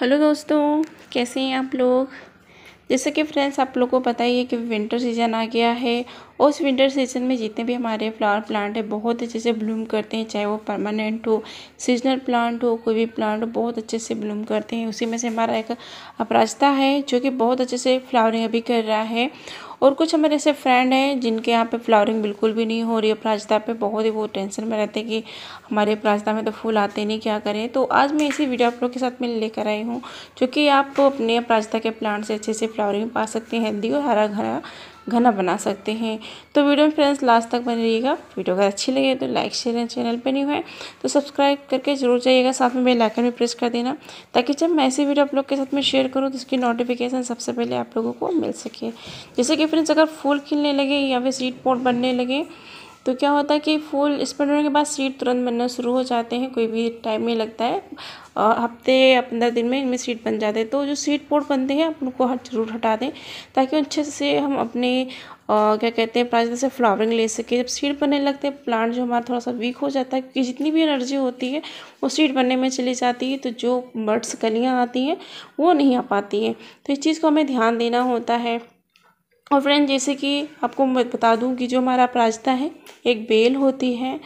hello दोस्तों कैसे हैं आप लोग जैसे कि फ्रेंड्स आप लोग को पता ही है कि विंटर सीज़न आ गया है उस विंटर सीजन में जितने भी हमारे फ्लावर प्लांट है बहुत अच्छे से ब्लूम करते हैं चाहे वो परमानेंट हो सीजनल प्लांट हो कोई भी प्लांट हो बहुत अच्छे से ब्लूम करते हैं उसी में से हमारा एक अपराजता है जो कि बहुत अच्छे से फ्लावरिंग अभी कर रहा है और कुछ हमारे ऐसे फ्रेंड हैं जिनके यहाँ पे फ्लावरिंग बिल्कुल भी नहीं हो रही है प्राजदा पे बहुत ही वो टेंशन में रहते हैं कि हमारे अपराजता में तो फूल आते नहीं क्या करें तो आज मैं इसी वीडियो आप लोग के साथ में लेकर आई हूँ जो कि आप तो अपने अपराजता के प्लांट से अच्छे से फ्लावरिंग पा सकते हैं हेल्दी और हरा घरा घना बना सकते हैं तो वीडियो में फ्रेंड्स लास्ट तक बने रहिएगा वीडियो अगर अच्छी लगे तो लाइक शेयर एंड चैनल पर न्यू है तो सब्सक्राइब करके जरूर जाइएगा साथ में बेल आइकन भी प्रेस कर देना ताकि जब मैं ऐसी वीडियो आप लोग के साथ में शेयर करूँ तो उसकी नोटिफिकेशन सबसे पहले आप लोगों को मिल सके जैसे कि फ्रेंड्स अगर फूल खिलने लगे या फिर सीट पोर्ट बनने लगे तो क्या होता है कि फुल होने के बाद सीट तुरंत बनना शुरू हो जाते हैं कोई भी टाइम नहीं लगता है हफ्ते या पंद्रह दिन में इनमें सीट बन जाते हैं तो जो सीट पोर्ट बनते हैं आप उनको जरूर हटा दें ताकि अच्छे से हम अपने क्या कहते हैं प्राइस से फ्लावरिंग ले सके जब सीड बनने लगते हैं प्लांट जो हमारा थोड़ा सा वीक हो जाता है क्योंकि जितनी भी एनर्जी होती है वो सीड बनने में चली जाती है तो जो बर्ड्स कलियाँ आती हैं वो नहीं आ पाती हैं तो इस चीज़ को हमें ध्यान देना होता है और फ्रेंड जैसे कि आपको मैं बता दूं कि जो हमारा प्राजता है एक बेल होती है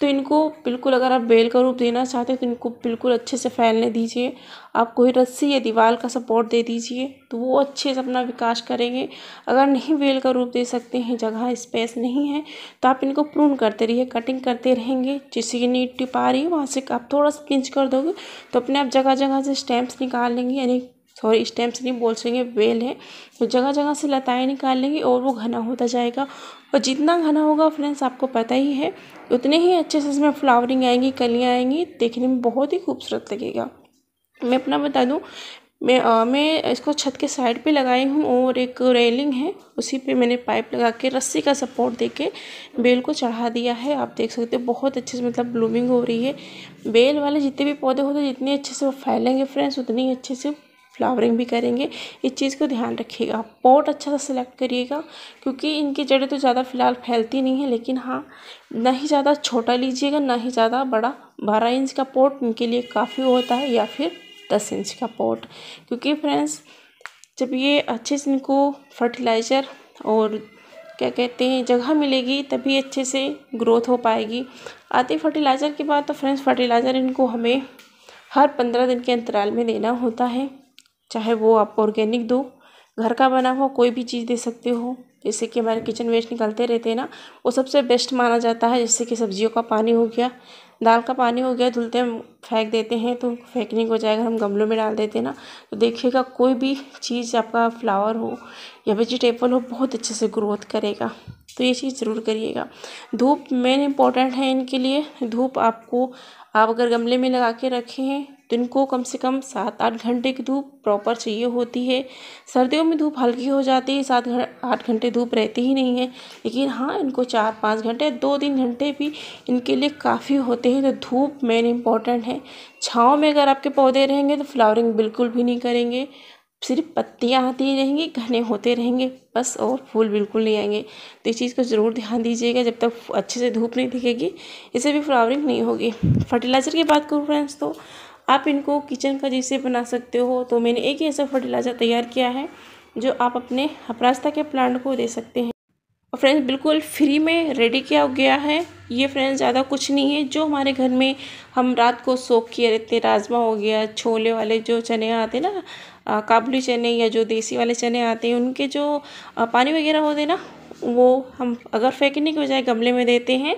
तो इनको बिल्कुल अगर आप बेल का रूप देना चाहते हैं तो इनको बिल्कुल अच्छे से फैलने दीजिए आप कोई रस्सी या दीवार का सपोर्ट दे दीजिए तो वो अच्छे से अपना विकास करेंगे अगर नहीं बेल का रूप दे सकते हैं जगह स्पेस नहीं है तो आप इनको प्रून करते रहिए कटिंग करते रहेंगे जिससे कि नीट टिप आ रही है वहाँ से आप थोड़ा सा पिंच कर दोगे तो अपने आप जगह जगह से स्टैम्प्स निकाल लेंगे यानी सॉरी स्टेम्स नहीं बोल सकेंगे बेल है तो जगह जगह से लताएँ निकाल लेंगे और वो घना होता जाएगा और जितना घना होगा फ्रेंड्स आपको पता ही है उतने ही अच्छे से इसमें फ्लावरिंग आएंगी कलियाँ आएंगी देखने में बहुत ही खूबसूरत लगेगा मैं अपना बता दूँ मैं आ, मैं इसको छत के साइड पे लगाई हूँ और एक रेलिंग है उसी पे मैंने पाइप लगा के रस्सी का सपोर्ट दे के बेल को चढ़ा दिया है आप देख सकते हो बहुत अच्छे से मतलब ब्लूमिंग हो रही है बेल वाले जितने भी पौधे होते हैं जितने अच्छे से वो फैलेंगे फ्रेंड्स उतने ही अच्छे से फ्लावरिंग भी करेंगे इस चीज़ को ध्यान रखिएगा पॉट अच्छा सा सिलेक्ट करिएगा क्योंकि इनकी जड़ें तो ज़्यादा फिलहाल फैलती नहीं है लेकिन हाँ ना ही ज़्यादा छोटा लीजिएगा ना ही ज़्यादा बड़ा बारह इंच का पॉट इनके लिए काफ़ी होता है या फिर दस इंच का पॉट क्योंकि फ्रेंड्स जब ये अच्छे से इनको फर्टिलाइज़र और क्या कहते हैं जगह मिलेगी तभी अच्छे से ग्रोथ हो पाएगी आते फर्टिलाइज़र के बाद तो फ्रेंड्स फर्टिलाइज़र इनको हमें हर पंद्रह दिन के अंतराल में देना होता है चाहे वो आप ऑर्गेनिक दो घर का बना हुआ कोई भी चीज़ दे सकते हो जैसे कि हमारे किचन वेस्ट निकलते रहते हैं ना वो सबसे बेस्ट माना जाता है जैसे कि सब्जियों का पानी हो गया दाल का पानी हो गया धुलते हम फेंक देते हैं तो फेंकने को जाएगा हम गमलों में डाल देते हैं ना तो देखिएगा कोई भी चीज़ आपका फ्लावर हो या वेजिटेबल हो बहुत अच्छे से ग्रोथ करेगा तो ये चीज़ ज़रूर करिएगा धूप मेन इम्पॉर्टेंट है इनके लिए धूप आपको आप अगर गमले में लगा के रखे हैं को कम से कम सात आठ घंटे की धूप प्रॉपर चाहिए होती है सर्दियों में धूप हल्की हो जाती है सात आठ घंटे धूप रहती ही नहीं है लेकिन हाँ इनको चार पाँच घंटे दो तीन घंटे भी इनके लिए काफ़ी होते हैं तो धूप मेन इम्पॉर्टेंट है छाँव में अगर आपके पौधे रहेंगे तो फ्लावरिंग बिल्कुल भी नहीं करेंगे सिर्फ पत्तियाँ आती रहेंगी घने होते रहेंगे बस और फूल बिल्कुल नहीं आएंगे तो इस चीज़ को ज़रूर ध्यान दीजिएगा जब तक अच्छे से धूप नहीं दिखेगी इसे भी फ्लावरिंग नहीं होगी फर्टिलाइज़र की बात करूँ फ्रेंड्स तो आप इनको किचन का जैसे बना सकते हो तो मैंने एक ही ऐसा फर्टिलाइज़र तैयार किया है जो आप अपने अपरास्ता के प्लांट को दे सकते हैं और फ्रेंड्स बिल्कुल फ्री में रेडी किया गया है ये फ्रेंड्स ज़्यादा कुछ नहीं है जो हमारे घर में हम रात को सोख किए रहते राजमा हो गया छोले वाले जो चने आते ना काबुली चने या जो देसी वाले चने आते हैं उनके जो पानी वगैरह होते ना वो हम अगर फेंकने के बजाय गमले में देते हैं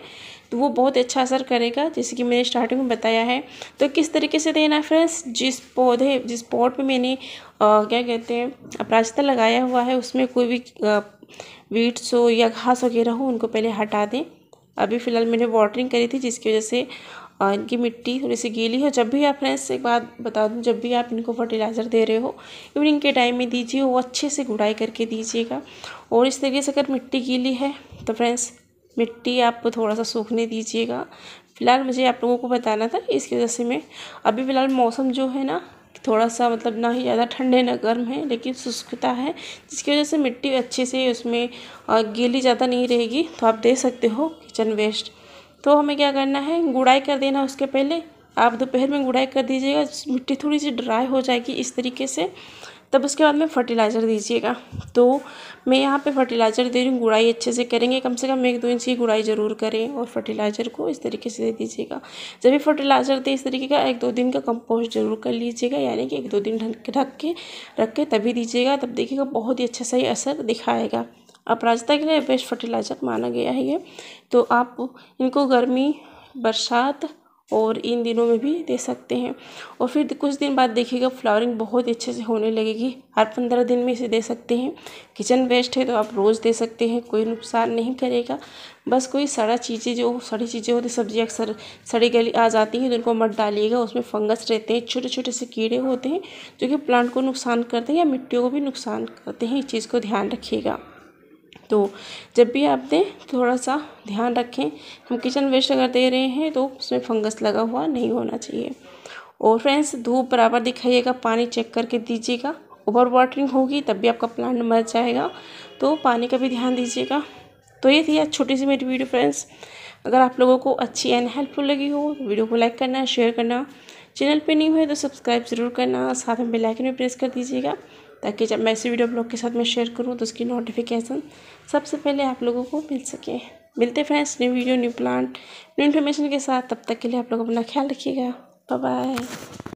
तो वो बहुत अच्छा असर करेगा जैसे कि मैंने स्टार्टिंग में बताया है तो किस तरीके से देना फ्रेंड्स जिस पौधे जिस पॉट में मैंने आ, क्या कहते हैं अपराजिता लगाया हुआ है उसमें कोई भी वीट्स हो या घास वगैरह हो उनको पहले हटा दें अभी फ़िलहाल मैंने वाटरिंग करी थी जिसकी वजह से इनकी मिट्टी थोड़ी सी गीली हो जब भी आप फ्रेंड्स एक बात बता दूँ जब भी आप इनको फर्टिलाइज़र दे रहे हो इवनिंग के टाइम में दीजिए वो अच्छे से गुड़ाई करके दीजिएगा और इस तरीके से अगर मिट्टी गीली है तो फ्रेंड्स मिट्टी आप थोड़ा सा सूखने दीजिएगा फ़िलहाल मुझे आप लोगों को बताना था इसकी वजह से मैं अभी फ़िलहाल मौसम जो है ना थोड़ा सा मतलब ना ही ज़्यादा ठंडे ना गर्म है लेकिन शुष्कता है जिसकी वजह से मिट्टी अच्छे से उसमें गीली ज़्यादा नहीं रहेगी तो आप दे सकते हो किचन वेस्ट तो हमें क्या करना है गुड़ाई कर देना उसके पहले आप दोपहर में गुड़ाई कर दीजिएगा मिट्टी थोड़ी सी ड्राई हो जाएगी इस तरीके से तब उसके बाद में फ़र्टिलाइज़र दीजिएगा तो मैं यहाँ पे फ़र्टिलाइज़र दे रही हूँ गुड़ाई अच्छे से करेंगे कम से कम एक दो इंच की गुड़ाई ज़रूर करें और फर्टिलाइज़र को इस तरीके से दे दीजिएगा जब भी फर्टिलाइज़र दें इस तरीके का एक दो दिन का कंपोस्ट जरूर कर लीजिएगा यानी कि एक दो दिन ढक ढक के रख के तभी दीजिएगा तब देखिएगा बहुत ही अच्छा सही असर दिखाएगा अपराजिता के लिए बेस्ट फर्टिलाइज़र माना गया है ये तो आप इनको गर्मी बरसात और इन दिनों में भी दे सकते हैं और फिर कुछ दिन बाद देखिएगा फ्लावरिंग बहुत अच्छे से होने लगेगी हर पंद्रह दिन में इसे दे सकते हैं किचन वेस्ट है तो आप रोज़ दे सकते हैं कोई नुकसान नहीं करेगा बस कोई सड़ा चीज़ें जो सड़ी चीज़ें होती सब्जी अक्सर सड़ी गली आ जाती हैं तो उनको मत डालिएगा उसमें फंगस रहते हैं छोटे छोटे से कीड़े होते हैं जो कि प्लांट को नुकसान करते हैं या मिट्टियों को भी नुकसान करते हैं इस चीज़ को ध्यान रखिएगा तो जब भी आप दें थोड़ा सा ध्यान रखें हम किचन वेस्ट अगर दे रहे हैं तो उसमें फंगस लगा हुआ नहीं होना चाहिए और फ्रेंड्स धूप बराबर दिखाइएगा पानी चेक करके दीजिएगा ओवर वाटरिंग होगी तब भी आपका प्लांट मर जाएगा तो पानी का भी ध्यान दीजिएगा तो ये थी आज छोटी सी मेरी वीडियो फ्रेंड्स अगर आप लोगों को अच्छी एंड हेल्पफुल लगी हो तो वीडियो को लाइक करना शेयर करना चैनल पे नहीं हुए तो सब्सक्राइब ज़रूर करना साथ में बेल आइकन भी प्रेस कर दीजिएगा ताकि जब मैं ऐसी वीडियो ब्लॉग के साथ में शेयर करूँ तो उसकी नोटिफिकेशन सबसे पहले आप लोगों को मिल सके मिलते friends new video new plant new information के साथ तब तक के लिए आप लोग अपना ख्याल रखिएगा बाय